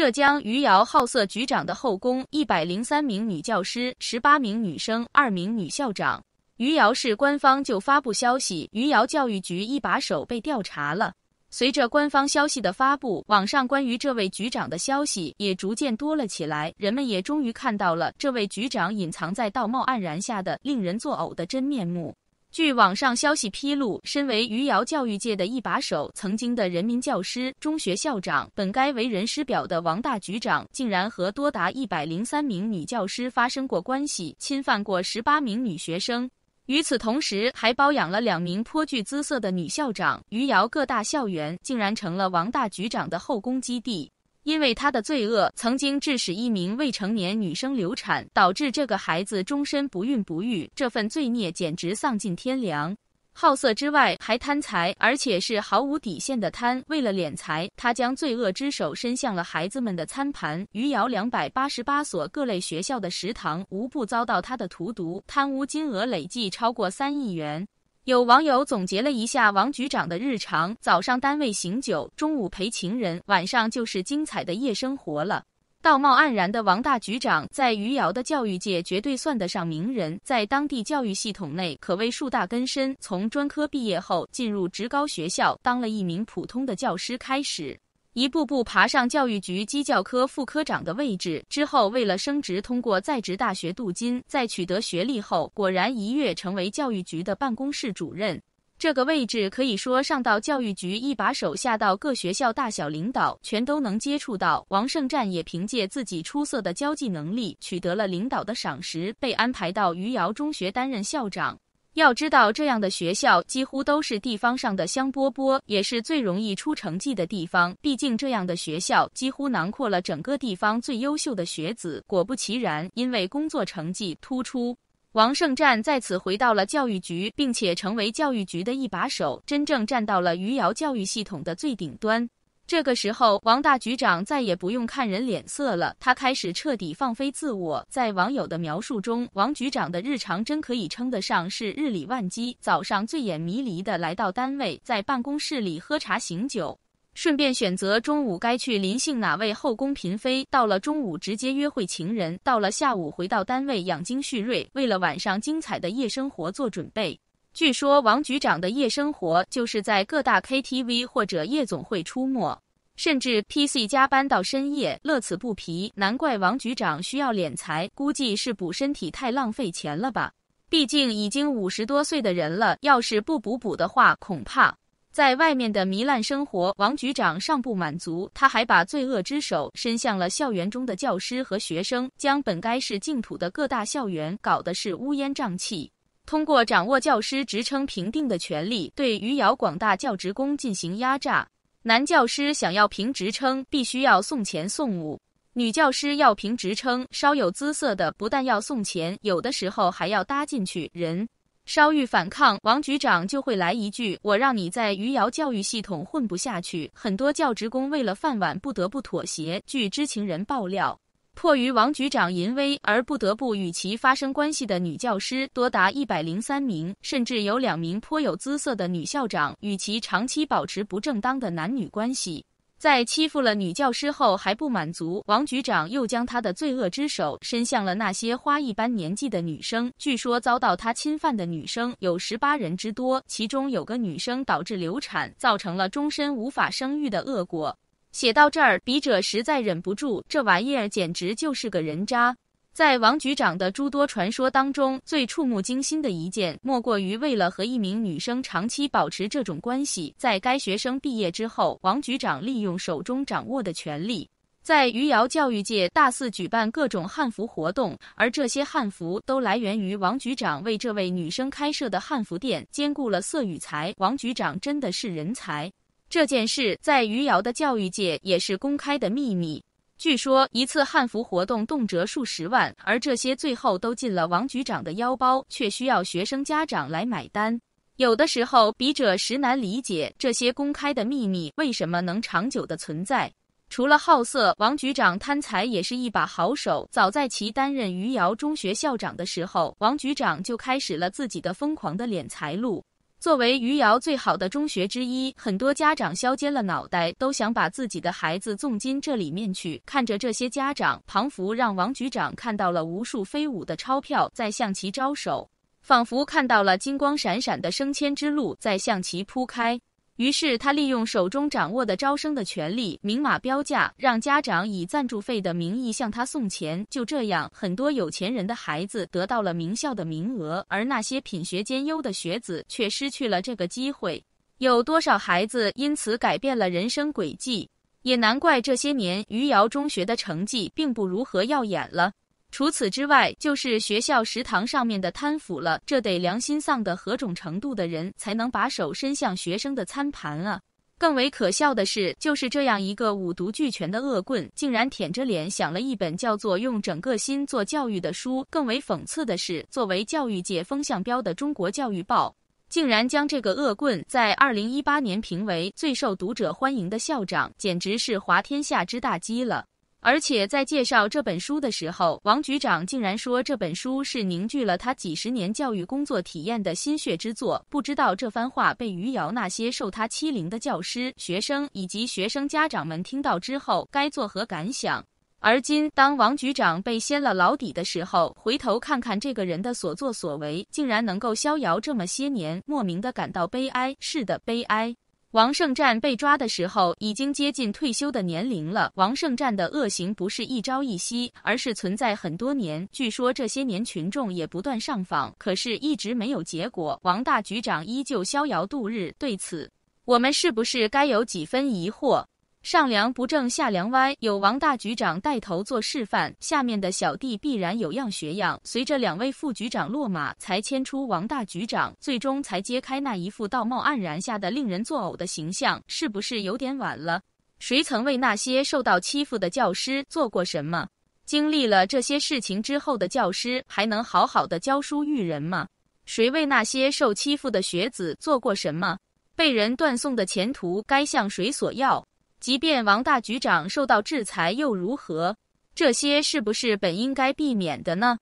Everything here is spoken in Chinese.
浙江余姚好色局长的后宫，一百零三名女教师，十八名女生，二名女校长。余姚市官方就发布消息，余姚教育局一把手被调查了。随着官方消息的发布，网上关于这位局长的消息也逐渐多了起来，人们也终于看到了这位局长隐藏在道貌岸然下的令人作呕的真面目。据网上消息披露，身为余姚教育界的一把手，曾经的人民教师、中学校长，本该为人师表的王大局长，竟然和多达一百零三名女教师发生过关系，侵犯过十八名女学生。与此同时，还包养了两名颇具姿色的女校长。余姚各大校园竟然成了王大局长的后宫基地。因为他的罪恶曾经致使一名未成年女生流产，导致这个孩子终身不孕不育，这份罪孽简直丧尽天良。好色之外，还贪财，而且是毫无底线的贪。为了敛财，他将罪恶之手伸向了孩子们的餐盘。余姚两百八十八所各类学校的食堂无不遭到他的荼毒，贪污金额累计超过三亿元。有网友总结了一下王局长的日常：早上单位醒酒，中午陪情人，晚上就是精彩的夜生活了。道貌岸然的王大局长在余姚的教育界绝对算得上名人，在当地教育系统内可谓树大根深。从专科毕业后进入职高学校，当了一名普通的教师开始。一步步爬上教育局基教科副科长的位置之后，为了升职，通过在职大学镀金，在取得学历后，果然一跃成为教育局的办公室主任。这个位置可以说上到教育局一把手，下到各学校大小领导，全都能接触到。王胜战也凭借自己出色的交际能力，取得了领导的赏识，被安排到余姚中学担任校长。要知道，这样的学校几乎都是地方上的香饽饽，也是最容易出成绩的地方。毕竟，这样的学校几乎囊括了整个地方最优秀的学子。果不其然，因为工作成绩突出，王胜战再次回到了教育局，并且成为教育局的一把手，真正站到了余姚教育系统的最顶端。这个时候，王大局长再也不用看人脸色了。他开始彻底放飞自我。在网友的描述中，王局长的日常真可以称得上是日理万机。早上醉眼迷离地来到单位，在办公室里喝茶醒酒，顺便选择中午该去临幸哪位后宫嫔妃。到了中午，直接约会情人。到了下午，回到单位养精蓄锐，为了晚上精彩的夜生活做准备。据说王局长的夜生活就是在各大 KTV 或者夜总会出没，甚至 PC 加班到深夜，乐此不疲。难怪王局长需要敛财，估计是补身体太浪费钱了吧。毕竟已经五十多岁的人了，要是不补补的话，恐怕在外面的糜烂生活，王局长尚不满足。他还把罪恶之手伸向了校园中的教师和学生，将本该是净土的各大校园搞得是乌烟瘴气。通过掌握教师职称评定的权利，对余姚广大教职工进行压榨。男教师想要评职称，必须要送钱送物；女教师要评职称，稍有姿色的不但要送钱，有的时候还要搭进去人。稍遇反抗，王局长就会来一句：“我让你在余姚教育系统混不下去。”很多教职工为了饭碗，不得不妥协。据知情人爆料。迫于王局长淫威而不得不与其发生关系的女教师多达一百零三名，甚至有两名颇有姿色的女校长与其长期保持不正当的男女关系。在欺负了女教师后还不满足，王局长又将他的罪恶之手伸向了那些花一般年纪的女生。据说遭到他侵犯的女生有十八人之多，其中有个女生导致流产，造成了终身无法生育的恶果。写到这儿，笔者实在忍不住，这玩意儿简直就是个人渣。在王局长的诸多传说当中，最触目惊心的一件，莫过于为了和一名女生长期保持这种关系，在该学生毕业之后，王局长利用手中掌握的权力，在余姚教育界大肆举办各种汉服活动，而这些汉服都来源于王局长为这位女生开设的汉服店，兼顾了色与财。王局长真的是人才。这件事在余姚的教育界也是公开的秘密。据说一次汉服活动动辄数十万，而这些最后都进了王局长的腰包，却需要学生家长来买单。有的时候，笔者实难理解这些公开的秘密为什么能长久的存在。除了好色，王局长贪财也是一把好手。早在其担任余姚中学校长的时候，王局长就开始了自己的疯狂的敛财路。作为余姚最好的中学之一，很多家长削尖了脑袋都想把自己的孩子送进这里面去。看着这些家长，庞福让王局长看到了无数飞舞的钞票在向其招手，仿佛看到了金光闪闪的升迁之路在向其铺开。于是，他利用手中掌握的招生的权利，明码标价，让家长以赞助费的名义向他送钱。就这样，很多有钱人的孩子得到了名校的名额，而那些品学兼优的学子却失去了这个机会。有多少孩子因此改变了人生轨迹？也难怪这些年余姚中学的成绩并不如何耀眼了。除此之外，就是学校食堂上面的贪腐了。这得良心丧的何种程度的人，才能把手伸向学生的餐盘啊？更为可笑的是，就是这样一个五毒俱全的恶棍，竟然舔着脸想了一本叫做《用整个心做教育》的书。更为讽刺的是，作为教育界风向标的《中国教育报》，竟然将这个恶棍在二零一八年评为最受读者欢迎的校长，简直是滑天下之大稽了。而且在介绍这本书的时候，王局长竟然说这本书是凝聚了他几十年教育工作体验的心血之作。不知道这番话被余姚那些受他欺凌的教师、学生以及学生家长们听到之后，该作何感想？而今当王局长被掀了老底的时候，回头看看这个人的所作所为，竟然能够逍遥这么些年，莫名的感到悲哀。是的，悲哀。王胜战被抓的时候，已经接近退休的年龄了。王胜战的恶行不是一朝一夕，而是存在很多年。据说这些年群众也不断上访，可是一直没有结果。王大局长依旧逍遥度日，对此，我们是不是该有几分疑惑？上梁不正下梁歪，有王大局长带头做示范，下面的小弟必然有样学样。随着两位副局长落马，才牵出王大局长，最终才揭开那一副道貌岸然下的令人作呕的形象，是不是有点晚了？谁曾为那些受到欺负的教师做过什么？经历了这些事情之后的教师，还能好好的教书育人吗？谁为那些受欺负的学子做过什么？被人断送的前途该向谁索要？即便王大局长受到制裁又如何？这些是不是本应该避免的呢？